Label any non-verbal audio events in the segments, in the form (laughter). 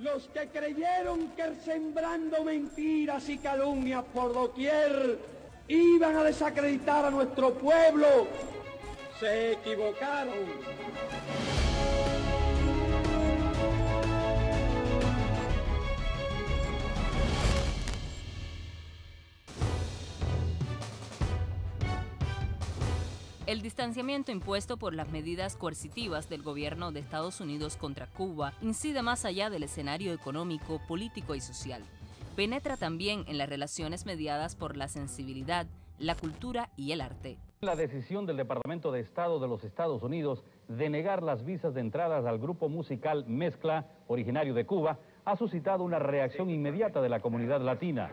Los que creyeron que sembrando mentiras y calumnias por doquier iban a desacreditar a nuestro pueblo, se equivocaron. El distanciamiento impuesto por las medidas coercitivas del gobierno de Estados Unidos contra Cuba incide más allá del escenario económico, político y social. Penetra también en las relaciones mediadas por la sensibilidad, la cultura y el arte. La decisión del Departamento de Estado de los Estados Unidos de negar las visas de entradas al grupo musical Mezcla, originario de Cuba, ha suscitado una reacción inmediata de la comunidad latina.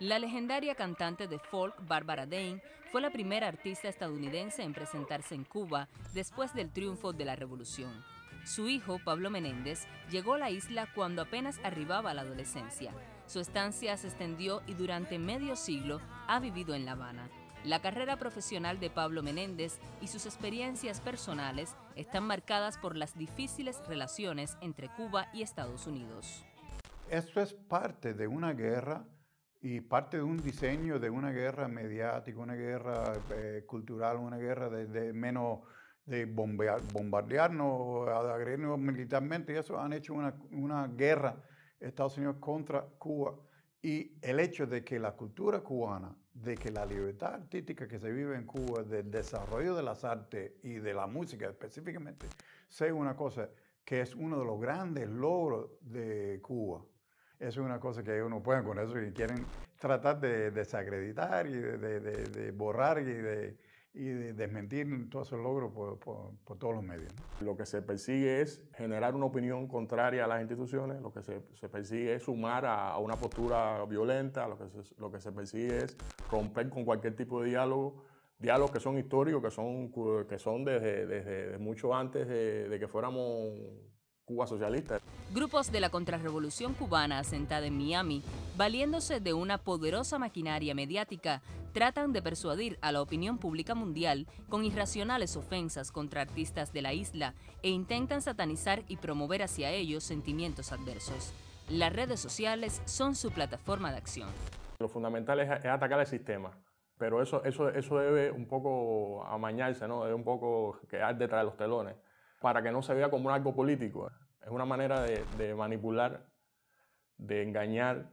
La legendaria cantante de folk Barbara Dane fue la primera artista estadounidense en presentarse en Cuba después del triunfo de la revolución. Su hijo, Pablo Menéndez, llegó a la isla cuando apenas arribaba a la adolescencia. Su estancia se extendió y durante medio siglo ha vivido en La Habana. La carrera profesional de Pablo Menéndez y sus experiencias personales están marcadas por las difíciles relaciones entre Cuba y Estados Unidos. Esto es parte de una guerra y parte de un diseño de una guerra mediática, una guerra eh, cultural, una guerra de, menos de bombear, bombardearnos, agredirnos militarmente, y eso han hecho una, una, guerra Estados Unidos contra Cuba. Y el hecho de que la cultura cubana, de que la libertad artística que se vive en Cuba, del desarrollo de las artes y de la música específicamente, sea una cosa que es uno de los grandes logros de Cuba eso es una cosa que ellos no pueden con eso y quieren tratar de desacreditar y de, borrar y de, desmentir todos esos logros por, todos los medios. Lo que se persigue es generar una opinión contraria a las instituciones, lo que se, persigue es sumar a, una postura violenta, lo que, se, lo que se persigue es romper con cualquier tipo de diálogo, diálogos que son históricos, que son, que son desde, mucho antes de, de que fuéramos Cuba socialista. Grupos de la contrarrevolución cubana asentada en Miami, valiéndose de una poderosa maquinaria mediática, tratan de persuadir a la opinión pública mundial con irracionales ofensas contra artistas de la isla e intentan satanizar y promover hacia ellos sentimientos adversos. Las redes sociales son su plataforma de acción. Lo fundamental es, atacar el sistema, pero eso, eso, eso debe un poco amañarse, ¿no? debe un poco quedar detrás de los telones para que no se vea como un algo político. Es una manera de, manipular, de engañar.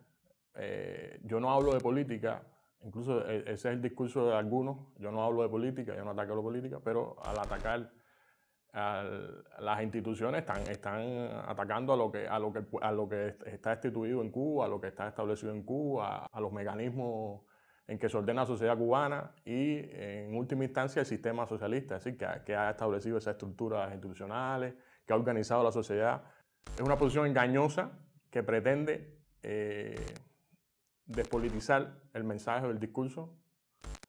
Eh, yo no hablo de política, incluso eh, ese es el discurso de algunos. Yo no hablo de política, yo no ataco a la política, pero al atacar a las instituciones están, están atacando a lo, que, a, lo que, lo que está instituido en Cuba, a lo que está establecido en Cuba, a los mecanismos en que se ordena la sociedad cubana y, en última instancia, el sistema socialista, es decir, que ha, establecido esas estructuras institucionales, que ha organizado la sociedad. Es una posición engañosa que pretende eh, despolitizar el mensaje o el discurso,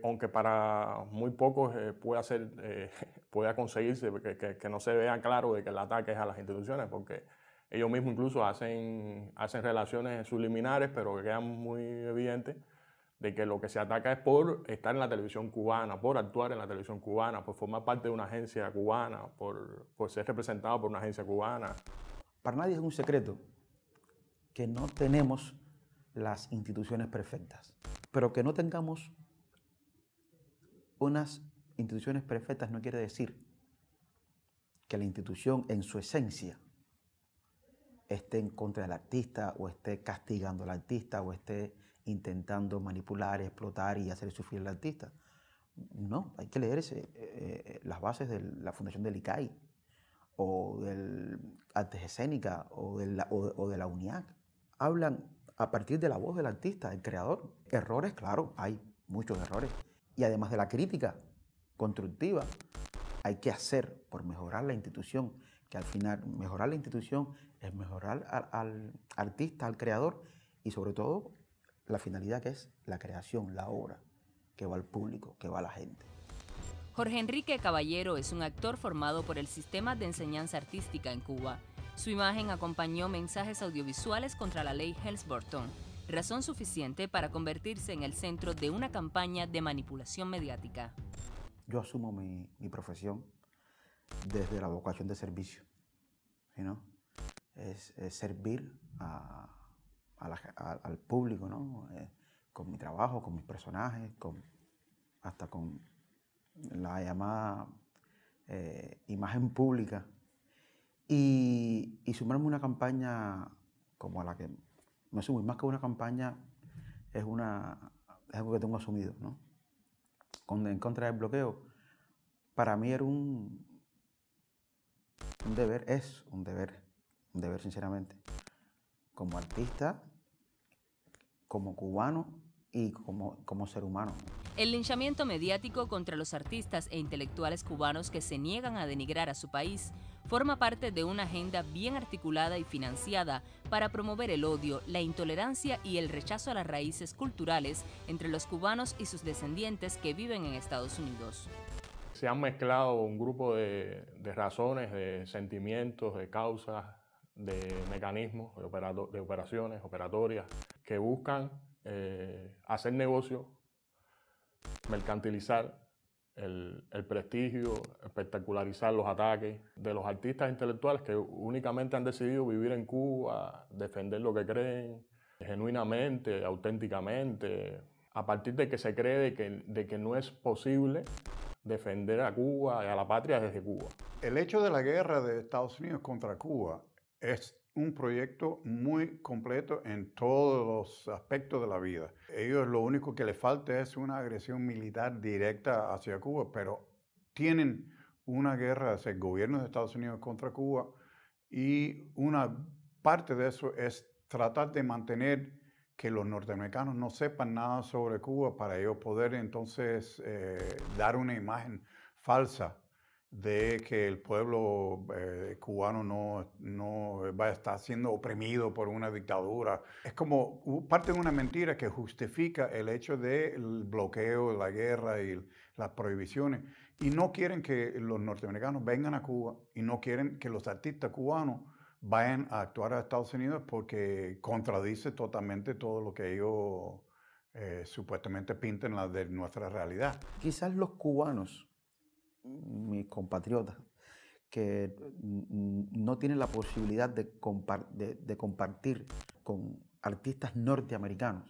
aunque para muy pocos eh, pueda, ser, eh, (laughs) pueda conseguirse que, no se vea claro de que el ataque es a las instituciones, porque ellos mismos incluso hacen, hacen relaciones subliminares, pero que quedan muy evidentes de que lo que se ataca es por estar en la televisión cubana, por actuar en la televisión cubana, por formar parte de una agencia cubana, por, por ser representado por una agencia cubana. Para nadie es un secreto que no tenemos las instituciones perfectas, pero que no tengamos unas instituciones perfectas no quiere decir que la institución en su esencia esté en contra del artista o esté castigando al artista o esté intentando manipular, explotar y hacer sufrir al artista. No, hay que leerse eh, eh, las bases de la fundación del ICAI o del Artes Escénica o de, la, UNIAC. Hablan a partir de la voz del artista, del creador. Errores, claro, hay muchos errores. Y además de la crítica constructiva, hay que hacer por mejorar la institución, que al final mejorar la institución es mejorar al, al artista, al creador y sobre todo la finalidad que es la creación, la obra, que va al público, que va a la gente. Jorge Enrique Caballero es un actor formado por el Sistema de Enseñanza Artística en Cuba. Su imagen acompañó mensajes audiovisuales contra la ley helms burton razón suficiente para convertirse en el centro de una campaña de manipulación mediática. Yo asumo mi, profesión desde la vocación de servicio, ¿no? es servir a, al público, ¿no? Eh, con mi trabajo, con mis personajes, con, hasta con la llamada eh, imagen pública. Y, sumarme a una campaña como a la que me sumo, y más que una campaña, es, una, algo que tengo asumido, ¿no? en contra del bloqueo, para mí era un, un deber, es un deber, un deber sinceramente como artista, como cubano y como, como ser humano. El linchamiento mediático contra los artistas e intelectuales cubanos que se niegan a denigrar a su país forma parte de una agenda bien articulada y financiada para promover el odio, la intolerancia y el rechazo a las raíces culturales entre los cubanos y sus descendientes que viven en Estados Unidos. Se han mezclado un grupo de, de razones, de sentimientos, de causas, de mecanismos, de, de operaciones, operatorias, que buscan eh, hacer negocio, mercantilizar el, el, prestigio, espectacularizar los ataques de los artistas intelectuales que únicamente han decidido vivir en Cuba, defender lo que creen, genuinamente, auténticamente, a partir de que se cree que, de que no es posible defender a Cuba y a la patria desde Cuba. El hecho de la guerra de Estados Unidos contra Cuba es un proyecto muy completo en todos los aspectos de la vida. Ellos lo único que les falta es una agresión militar directa hacia Cuba, pero tienen una guerra hacia el gobierno de Estados Unidos contra Cuba y una parte de eso es tratar de mantener que los norteamericanos no sepan nada sobre Cuba para ellos poder entonces eh, dar una imagen falsa de que el pueblo eh, cubano no, no eh, va a estar siendo oprimido por una dictadura. Es como parte de una mentira que justifica el hecho del bloqueo, la guerra y las prohibiciones. Y no quieren que los norteamericanos vengan a Cuba y no quieren que los artistas cubanos vayan a actuar a Estados Unidos porque contradice totalmente todo lo que ellos eh, supuestamente pintan la de nuestra realidad. Quizás los cubanos mis compatriotas que no tienen la posibilidad de, compartir con artistas norteamericanos.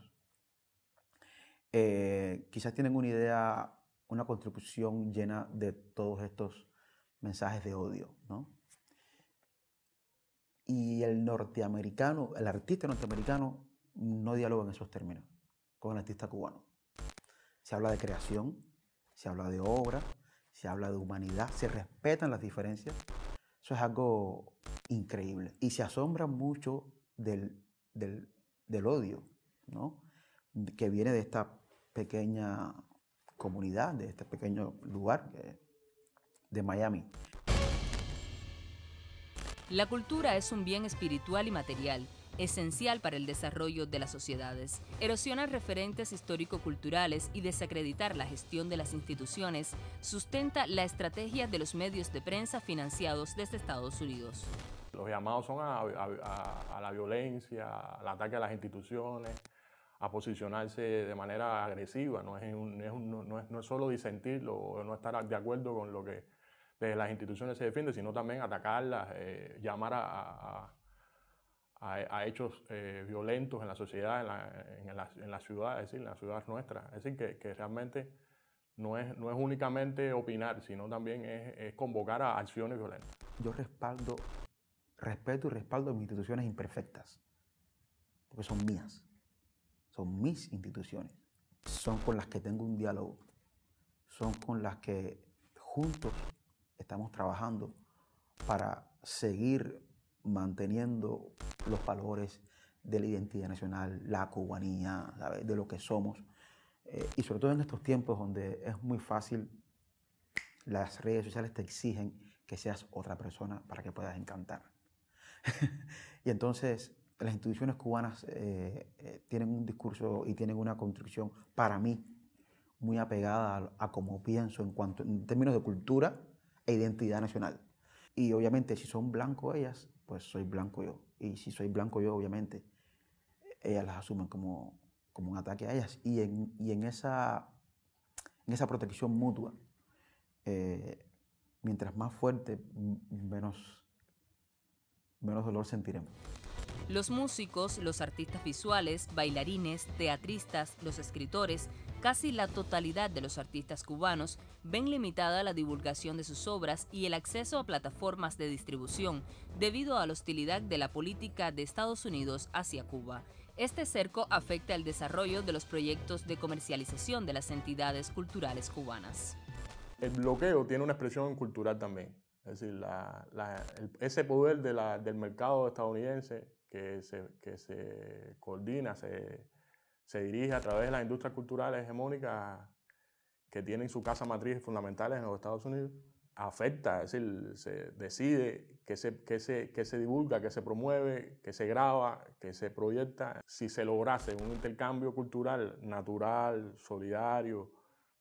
Eh, quizás tienen una idea, una contribución llena de todos estos mensajes de odio, Y el norteamericano, el artista norteamericano no dialoga en esos términos con el artista cubano. Se habla de creación, se habla de obra, se habla de humanidad, se respetan las diferencias. Eso es algo increíble. Y se asombra mucho del, odio que viene de esta pequeña comunidad, de este pequeño lugar eh, de Miami. La cultura es un bien espiritual y material esencial para el desarrollo de las sociedades, erosionar referentes histórico-culturales y desacreditar la gestión de las instituciones, sustenta la estrategia de los medios de prensa financiados desde Estados Unidos. Los llamados son a, la violencia, al ataque a las instituciones, a posicionarse de manera agresiva, no es, no, solo disentirlo o no estar de acuerdo con lo que desde las instituciones se defiende, sino también atacarlas, eh, llamar a a, hechos eh, violentos en la sociedad, en la, en, la, en la, ciudad, es decir, en la ciudad nuestra. Es decir, que, que realmente no es, no es únicamente opinar, sino también es, convocar a acciones violentas. Yo respaldo, respeto y respaldo mis instituciones imperfectas, porque son mías, son mis instituciones, son con las que tengo un diálogo, son con las que juntos estamos trabajando para seguir manteniendo los valores de la identidad nacional, la cubanía, de lo que somos. Eh, y sobre todo en estos tiempos donde es muy fácil, las redes sociales te exigen que seas otra persona para que puedas encantar. (laughs) y entonces las instituciones cubanas eh, eh, tienen un discurso y tienen una construcción, para mí, muy apegada a, como cómo pienso en, cuanto, en términos de cultura e identidad nacional. Y obviamente si son blancos ellas, pues soy blanco yo. Y si soy blanco yo, obviamente, ellas las asumen como, un ataque a ellas. Y en, esa, en esa protección mutua, eh, mientras más fuerte, menos, menos dolor sentiremos. Los músicos, los artistas visuales, bailarines, teatristas, los escritores, casi la totalidad de los artistas cubanos ven limitada la divulgación de sus obras y el acceso a plataformas de distribución debido a la hostilidad de la política de Estados Unidos hacia Cuba. Este cerco afecta el desarrollo de los proyectos de comercialización de las entidades culturales cubanas. El bloqueo tiene una expresión cultural también. Es decir, ese poder del mercado estadounidense que se, que se coordina, se, se dirige a través de las industrias culturales hegemónicas que tienen su casa matriz fundamentales en los Estados Unidos, afecta, es decir, se decide que se, que se, que se divulga, que se promueve, que se graba, que se proyecta. Si se lograse un intercambio cultural natural, solidario,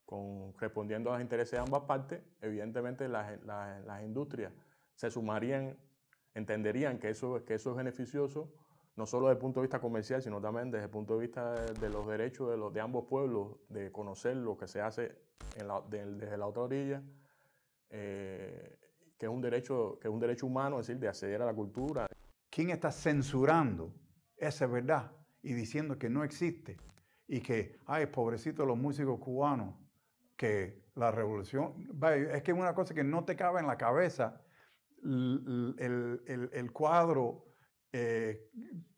con, respondiendo a los intereses de ambas partes, evidentemente las, las, las industrias se sumarían entenderían que eso, que eso es beneficioso, no solo desde el punto de vista comercial, sino también desde el punto de vista de, los derechos de, los, de ambos pueblos, de conocer lo que se hace desde la otra orilla, eh, que, es un derecho, que es un derecho humano, es decir, de acceder a la cultura. ¿Quién está censurando esa verdad y diciendo que no existe? Y que, ay, pobrecitos los músicos cubanos, que la revolución, es que es una cosa que no te cabe en la cabeza el, el, cuadro eh,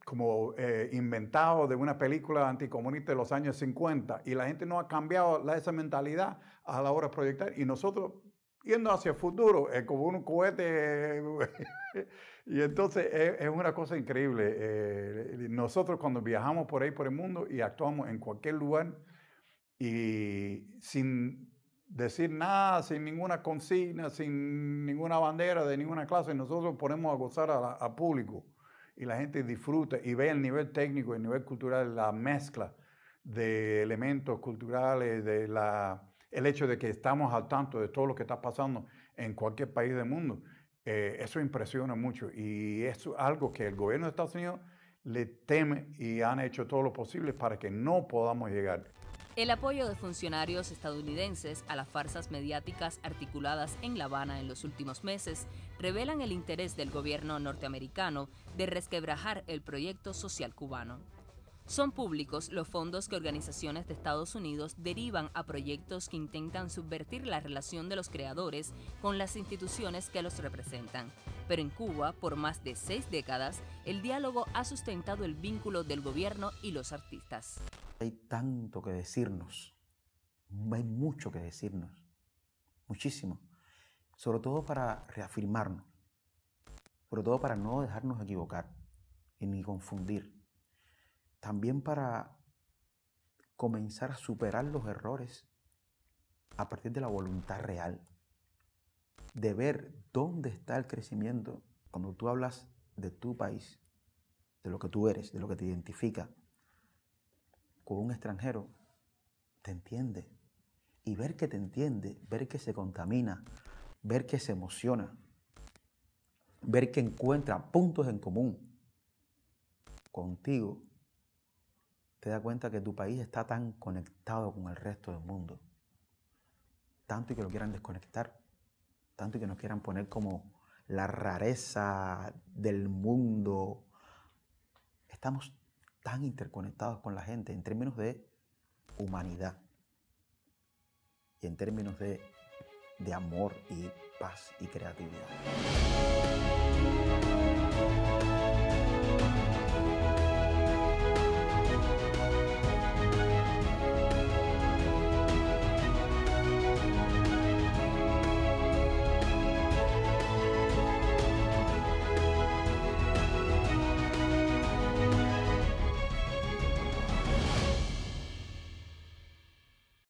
como eh, inventado de una película anticomunista de los años 50 y la gente no ha cambiado la, esa mentalidad a la hora de proyectar y nosotros yendo hacia el futuro es eh, como un cohete (laughs) y entonces es, una cosa increíble nosotros cuando viajamos por ahí por el mundo y actuamos en cualquier lugar y sin decir nada, sin ninguna consigna, sin ninguna bandera de ninguna clase. Nosotros ponemos a gozar al público y la gente disfruta y ve el nivel técnico, el nivel cultural, la mezcla de elementos culturales, de el hecho de que estamos al tanto de todo lo que está pasando en cualquier país del mundo. Eh, eso impresiona mucho y es algo que el gobierno de Estados Unidos le teme y han hecho todo lo posible para que no podamos llegar. El apoyo de funcionarios estadounidenses a las farsas mediáticas articuladas en La Habana en los últimos meses revelan el interés del gobierno norteamericano de resquebrajar el proyecto social cubano. Son públicos los fondos que organizaciones de Estados Unidos derivan a proyectos que intentan subvertir la relación de los creadores con las instituciones que los representan. Pero en Cuba, por más de seis décadas, el diálogo ha sustentado el vínculo del gobierno y los artistas. Hay tanto que decirnos, hay mucho que decirnos, muchísimo, sobre todo para reafirmarnos, sobre todo para no dejarnos equivocar y ni confundir, también para comenzar a superar los errores a partir de la voluntad real, de ver dónde está el crecimiento cuando tú hablas de tu país, de lo que tú eres, de lo que te identifica, con un extranjero, te entiende. Y ver que te entiende, ver que se contamina, ver que se emociona, ver que encuentra puntos en común contigo, te da cuenta que tu país está tan conectado con el resto del mundo. Tanto y que lo quieran desconectar, tanto y que nos quieran poner como la rareza del mundo. Estamos tan interconectados con la gente en términos de humanidad y en términos de, de amor y paz y creatividad.